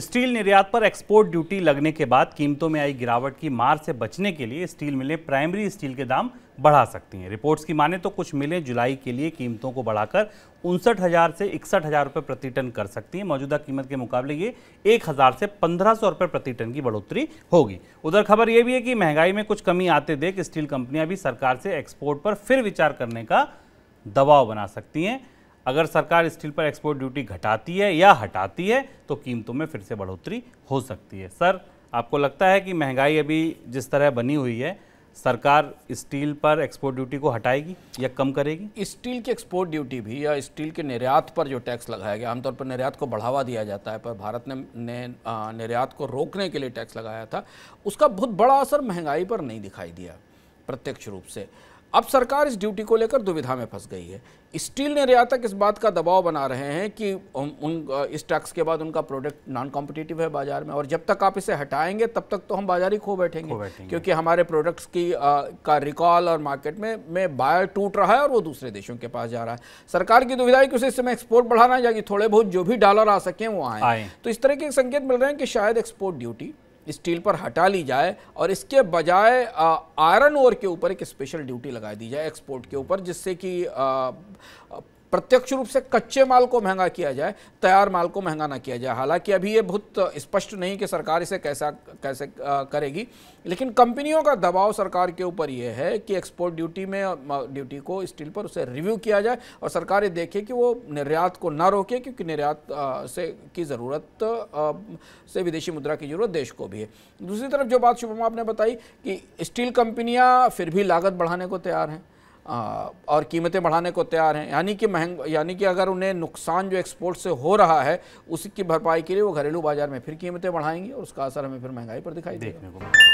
Steel निर्यात पर export duty लगने के बाद कीमतों में आई गिरावट की मार से बचने के लिए स्टील मिलें प्राइमरी स्टील के दाम बढ़ा सकती हैं रिपोर्ट्स की माने तो कुछ मिलें जुलाई के लिए कीमतों को बढ़ाकर उनसठ हज़ार से इकसठ हज़ार रुपये प्रति टन कर सकती हैं मौजूदा कीमत के मुकाबले ये एक हज़ार से पंद्रह सौ रुपये प्रति टन की बढ़ोतरी होगी उधर खबर ये भी है कि महंगाई में कुछ कमी आते देख स्टील कंपनियां भी सरकार से एक्सपोर्ट पर फिर विचार करने का दबाव बना सकती हैं अगर सरकार स्टील पर एक्सपोर्ट ड्यूटी घटाती है या हटाती है तो कीमतों में फिर से बढ़ोतरी हो सकती है सर आपको लगता है कि महंगाई अभी जिस तरह बनी हुई है सरकार स्टील पर एक्सपोर्ट ड्यूटी को हटाएगी या कम करेगी स्टील की एक्सपोर्ट ड्यूटी भी या स्टील के निर्यात पर जो टैक्स लगाया गया आमतौर पर निर्यात को बढ़ावा दिया जाता है पर भारत ने, ने निर्यात को रोकने के लिए टैक्स लगाया था उसका बहुत बड़ा असर महंगाई पर नहीं दिखाई दिया प्रत्यक्ष रूप से अब सरकार इस ड्यूटी को लेकर दुविधा में फंस गई है स्टील निर्यातक इस बात का दबाव बना रहे हैं कि उन इस टैक्स के बाद उनका प्रोडक्ट नॉन कॉम्पिटेटिव है बाजार में और जब तक आप इसे हटाएंगे तब तक तो हम बाजार ही खो बैठेंगे, खो बैठेंगे। क्योंकि हमारे प्रोडक्ट्स की आ, का रिकॉल और मार्केट में में बायर टूट रहा है और वो दूसरे देशों के पास जा रहा है सरकार की दुविधा है कि उसे इस समय एक्सपोर्ट बढ़ाना है या थोड़े बहुत जो भी डॉलर आ सकें वो आए तो इस तरह के संकेत मिल रहे हैं कि शायद एक्सपोर्ट ड्यूटी स्टील पर हटा ली जाए और इसके बजाय आयरन ओर के ऊपर एक स्पेशल ड्यूटी लगा दी जाए एक्सपोर्ट के ऊपर जिससे कि प्रत्यक्ष रूप से कच्चे माल को महंगा किया जाए तैयार माल को महंगा ना किया जाए हालांकि अभी ये बहुत स्पष्ट नहीं कि सरकार इसे कैसा कैसे करेगी लेकिन कंपनियों का दबाव सरकार के ऊपर ये है कि एक्सपोर्ट ड्यूटी में ड्यूटी को स्टील पर उसे रिव्यू किया जाए और सरकार ये देखे कि वो निर्यात को ना रोके क्योंकि निर्यात से की ज़रूरत से विदेशी मुद्रा की ज़रूरत देश को भी है दूसरी तरफ जो बात शुभम आपने बताई कि स्टील कंपनियाँ फिर भी लागत बढ़ाने को तैयार हैं और कीमतें बढ़ाने को तैयार हैं यानी कि महंग यानी कि अगर उन्हें नुकसान जो एक्सपोर्ट से हो रहा है उसकी भरपाई के लिए वो घरेलू बाजार में फिर कीमतें बढ़ाएंगी और उसका असर हमें फिर महंगाई पर दिखाई देखने को मिलेगा